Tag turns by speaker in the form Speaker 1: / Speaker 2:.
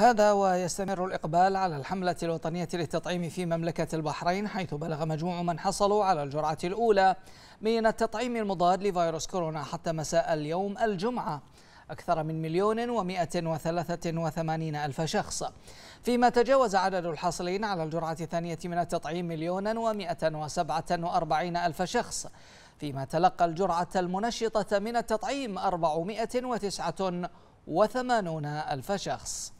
Speaker 1: هذا ويستمر الإقبال على الحملة الوطنية للتطعيم في مملكة البحرين حيث بلغ مجموع من حصلوا على الجرعة الأولى من التطعيم المضاد لفيروس كورونا حتى مساء اليوم الجمعة أكثر من مليون ومائة وثلاثة وثمانين ألف شخص فيما تجاوز عدد الحاصلين على الجرعة الثانية من التطعيم مليون ومائة وسبعة وأربعين ألف شخص فيما تلقى الجرعة المنشطة من التطعيم أربعمائة وتسعة وثمانون ألف شخص